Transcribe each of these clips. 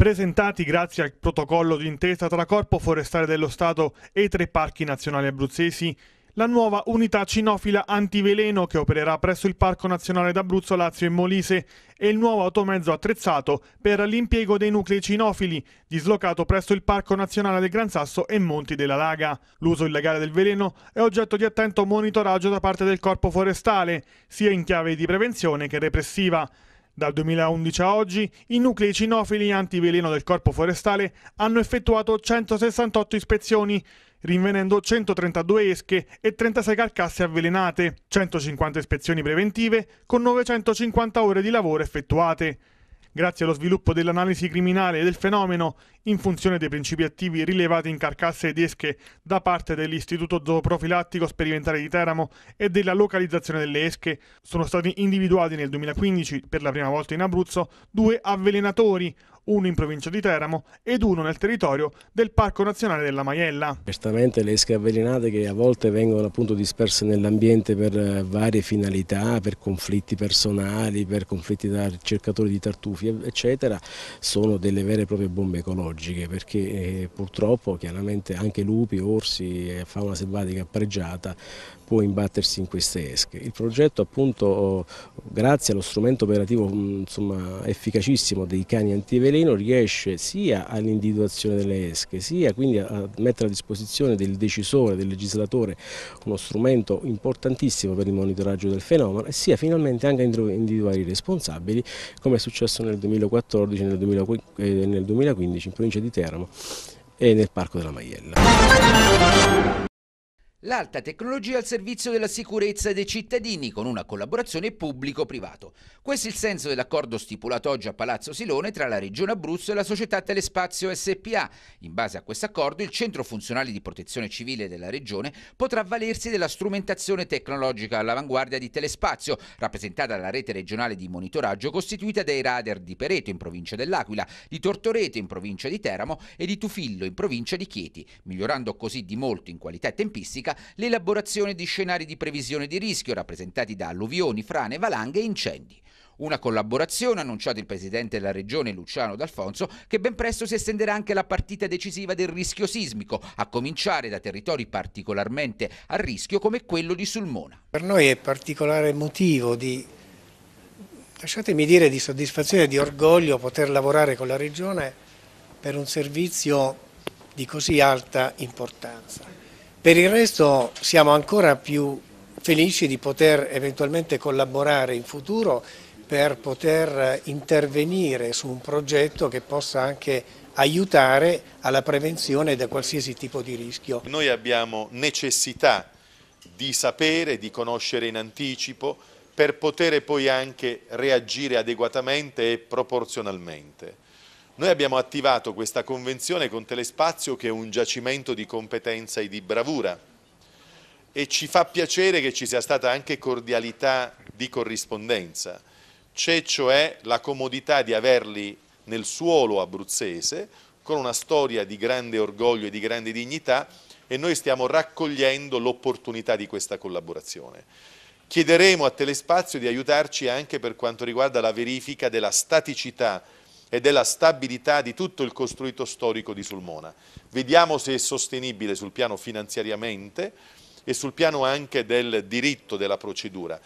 presentati grazie al protocollo di intesa tra Corpo Forestale dello Stato e i tre parchi nazionali abruzzesi, la nuova unità cinofila antiveleno che opererà presso il Parco Nazionale d'Abruzzo, Lazio e Molise e il nuovo automezzo attrezzato per l'impiego dei nuclei cinofili, dislocato presso il Parco Nazionale del Gran Sasso e Monti della Laga. L'uso illegale del veleno è oggetto di attento monitoraggio da parte del Corpo Forestale, sia in chiave di prevenzione che repressiva. Dal 2011 a oggi, i nuclei cinofili antiveleno del Corpo Forestale hanno effettuato 168 ispezioni, rinvenendo 132 esche e 36 carcasse avvelenate, 150 ispezioni preventive con 950 ore di lavoro effettuate grazie allo sviluppo dell'analisi criminale del fenomeno in funzione dei principi attivi rilevati in carcasse ed esche da parte dell'Istituto Zooprofilattico Sperimentale di Teramo e della localizzazione delle esche, sono stati individuati nel 2015, per la prima volta in Abruzzo, due avvelenatori, uno in provincia di Teramo ed uno nel territorio del Parco Nazionale della Maiella. Certamente le esche avvelenate che a volte vengono appunto disperse nell'ambiente per eh, varie finalità, per conflitti personali, per conflitti da cercatori di tartufi eccetera, sono delle vere e proprie bombe ecologiche perché eh, purtroppo chiaramente anche lupi, orsi e fauna selvatica pregiata può imbattersi in queste esche. Il progetto appunto grazie allo strumento operativo insomma, efficacissimo dei cani antiveleni Adelino riesce sia all'individuazione delle esche, sia quindi a mettere a disposizione del decisore, del legislatore, uno strumento importantissimo per il monitoraggio del fenomeno e sia finalmente anche a individuare i responsabili, come è successo nel 2014 e nel 2015 eh, in provincia di Teramo e nel Parco della Maiella. L'alta tecnologia al servizio della sicurezza dei cittadini con una collaborazione pubblico-privato. Questo è il senso dell'accordo stipulato oggi a Palazzo Silone tra la Regione Abruzzo e la società Telespazio SPA. In base a questo accordo il Centro Funzionale di Protezione Civile della Regione potrà avvalersi della strumentazione tecnologica all'avanguardia di Telespazio, rappresentata dalla rete regionale di monitoraggio costituita dai radar di Pereto in provincia dell'Aquila, di Tortoreto in provincia di Teramo e di Tufillo in provincia di Chieti, migliorando così di molto in qualità e tempistica ricerca l'elaborazione di scenari di previsione di rischio rappresentati da alluvioni, frane, valanghe e incendi. Una collaborazione annunciato il presidente della regione Luciano D'Alfonso che ben presto si estenderà anche alla partita decisiva del rischio sismico, a cominciare da territori particolarmente a rischio come quello di Sulmona. Per noi è particolare motivo di, lasciatemi dire, di soddisfazione e di orgoglio poter lavorare con la regione per un servizio di così alta importanza. Per il resto siamo ancora più felici di poter eventualmente collaborare in futuro per poter intervenire su un progetto che possa anche aiutare alla prevenzione da qualsiasi tipo di rischio. Noi abbiamo necessità di sapere, di conoscere in anticipo per poter poi anche reagire adeguatamente e proporzionalmente. Noi abbiamo attivato questa convenzione con Telespazio che è un giacimento di competenza e di bravura e ci fa piacere che ci sia stata anche cordialità di corrispondenza. C'è cioè la comodità di averli nel suolo abruzzese con una storia di grande orgoglio e di grande dignità e noi stiamo raccogliendo l'opportunità di questa collaborazione. Chiederemo a Telespazio di aiutarci anche per quanto riguarda la verifica della staticità e della stabilità di tutto il costruito storico di Sulmona. Vediamo se è sostenibile sul piano finanziariamente e sul piano anche del diritto della procedura.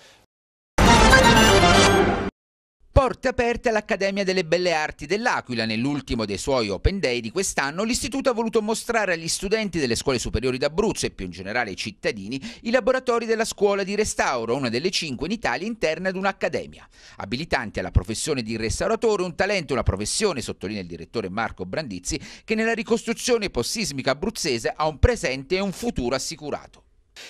Porte aperte all'Accademia delle Belle Arti dell'Aquila, nell'ultimo dei suoi Open Day di quest'anno, l'istituto ha voluto mostrare agli studenti delle scuole superiori d'Abruzzo e più in generale ai cittadini i laboratori della scuola di restauro, una delle cinque in Italia interna ad un'accademia. Abilitanti alla professione di restauratore, un talento, una professione, sottolinea il direttore Marco Brandizzi, che nella ricostruzione post-sismica abruzzese ha un presente e un futuro assicurato.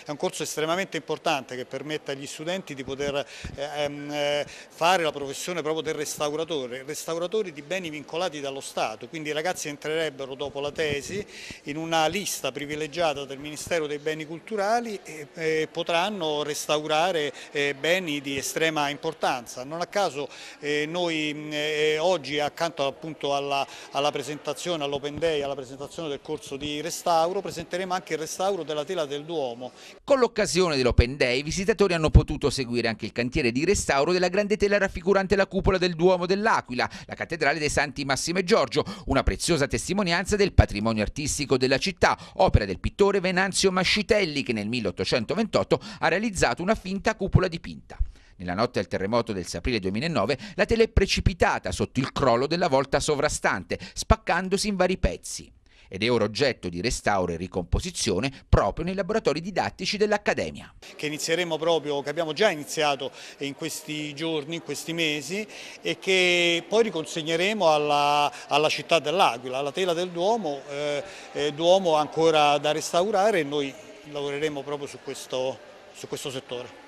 È un corso estremamente importante che permette agli studenti di poter eh, ehm, eh, fare la professione proprio del restauratore, restauratori di beni vincolati dallo Stato, quindi i ragazzi entrerebbero dopo la tesi in una lista privilegiata del Ministero dei Beni Culturali e, e potranno restaurare eh, beni di estrema importanza. Non a caso eh, noi eh, oggi accanto appunto alla, alla presentazione, all'Open Day, alla presentazione del corso di restauro, presenteremo anche il restauro della tela del Duomo con l'occasione dell'Open Day i visitatori hanno potuto seguire anche il cantiere di restauro della grande tela raffigurante la cupola del Duomo dell'Aquila, la cattedrale dei Santi Massimo e Giorgio, una preziosa testimonianza del patrimonio artistico della città, opera del pittore Venanzio Mascitelli che nel 1828 ha realizzato una finta cupola dipinta. Nella notte al terremoto del 6 aprile 2009 la tela è precipitata sotto il crollo della volta sovrastante, spaccandosi in vari pezzi ed è ora oggetto di restauro e ricomposizione proprio nei laboratori didattici dell'Accademia. Che inizieremo proprio, che abbiamo già iniziato in questi giorni, in questi mesi e che poi riconsegneremo alla, alla città dell'Aquila, alla tela del Duomo, eh, eh Duomo ancora da restaurare e noi lavoreremo proprio su questo, su questo settore.